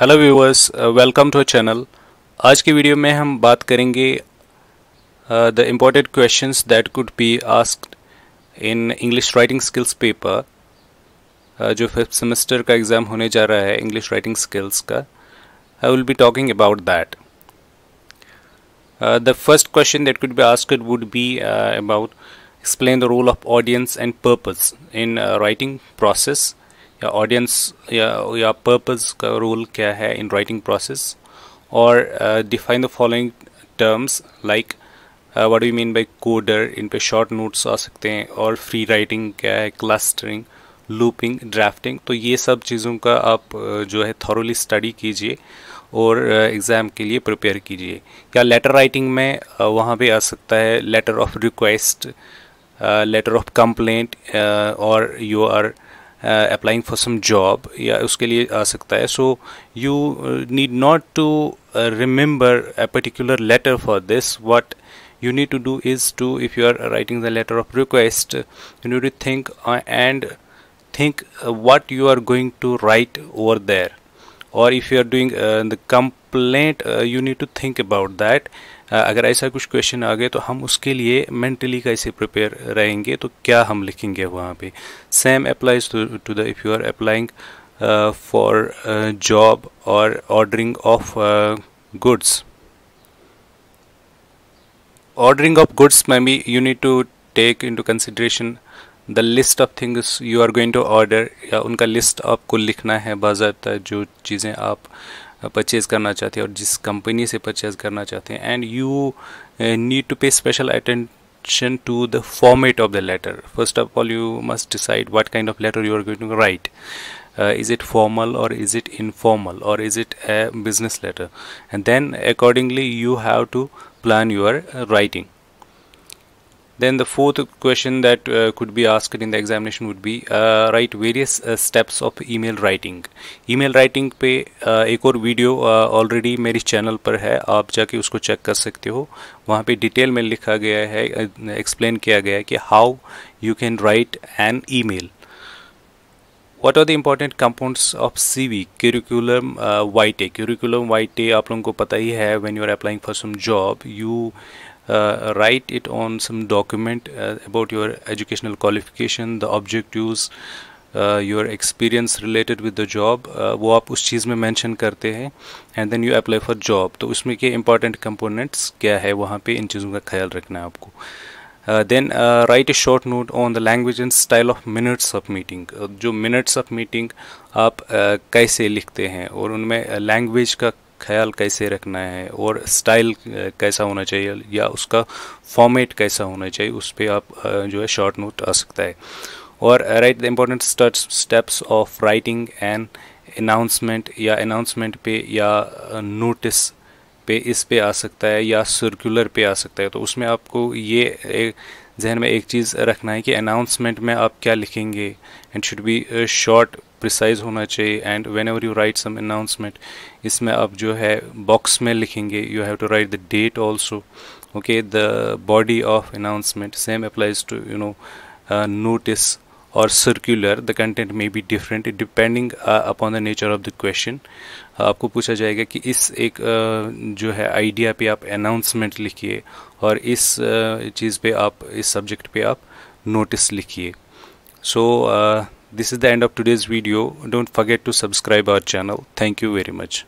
Hello viewers welcome to our channel आज की video में हम बात करेंगे the important questions that could be asked in English writing skills paper जो फिफ्थ सेमेस्टर का एग्ज़ाम होने जा रहा है इंग्लिश राइटिंग स्किल्स का I will be talking about that the first question that could be asked would be about explain the role of audience and purpose in writing process या audience या या purpose का role क्या है in writing process और define the following terms like what you mean by coder इन पे short notes आ सकते हैं और फ्री राइटिंग क्या है क्लस्टरिंग लूपिंग ड्राफ्टिंग तो ये सब चीज़ों का आप uh, जो है थॉरली स्टडी कीजिए और एग्ज़ाम uh, के लिए प्रिपेयर कीजिए या लेटर राइटिंग में uh, वहाँ पे आ सकता है letter of request letter of complaint और you are applying for some job या उसके लिए आ सकता है so you need not to remember a particular letter for this what you need to do is to if you are writing the letter of request you need to think and think what you are going to write over there और if you are doing the complaint you need to think about that अगर ऐसा कुछ question आ गए तो हम उसके लिए mentally कैसे प्रिपेयर रहेंगे तो क्या हम लिखेंगे वहाँ पे same applies to the if you are applying for job और ordering of goods ordering of goods में भी you need to take into consideration the list of things you are going to order या उनका list आपको लिखना है बाजार जो चीज़ें आप परचेज़ करना चाहते हैं और जिस कंपनी से परचेज़ करना चाहते हैं and you need to pay special attention to the format of the letter first of all you must decide what kind of letter you are going to write is it formal और is it informal और is it it a business letter and then accordingly you have to plan your uh, Then the fourth question that uh, could be asked in the examination would be uh, write various uh, steps of email writing. Email writing पे uh, एक और video already uh, मेरी channel पर है आप जाके उसको check कर सकते हो वहाँ पे डिटेल में लिखा गया है एक्सप्लेन uh, किया गया है कि how you can write an email what are the important compounds of C V टे वाइटे वाई टे आप लोगों को पता ही है when you are applying for some job you uh, write it on some document uh, about your educational qualification the objectives your experience related with the job वो आप उस चीज़ में मैंशन करते हैं and then you apply for job तो उसमें के इंपॉर्टेंट कम्पोनेंट्स क्या है वहाँ पर इन चीज़ों का ख्याल रखना है आपको then write a short note on the language and style of minutes of meeting जो मिनट्स ऑफ मीटिंग आप uh, कैसे लिखते हैं और उनमें लैंग्वेज uh, का ख्याल कैसे रखना है और स्टाइल कैसा होना चाहिए या उसका फॉर्मेट कैसा होना चाहिए उस पर आप जो है शॉर्ट नोट आ सकता है और write the important steps of writing and announcement या अनाउंसमेंट पे या नोटिस पे इस पे आ सकता है या सर्कुलर पे आ सकता है तो उसमें आपको ये जहन में एक चीज़ रखना है कि अनाउंसमेंट में आप क्या लिखेंगे and should be short precise होना चाहिए and whenever you write some announcement इसमें आप जो है बॉक्स में लिखेंगे you have to write the date also okay the body of announcement same applies to you know notice or circular the content may be different depending uh, upon the nature of the question uh, आपको पूछा जाएगा कि इस एक uh, जो है idea पे आप अनाउंसमेंट लिखिए और इस uh, चीज़ पे आप इस सब्जेक्ट पे आप नोटिस लिखिए so this is the end of today's video don't forget to subscribe our channel thank you very much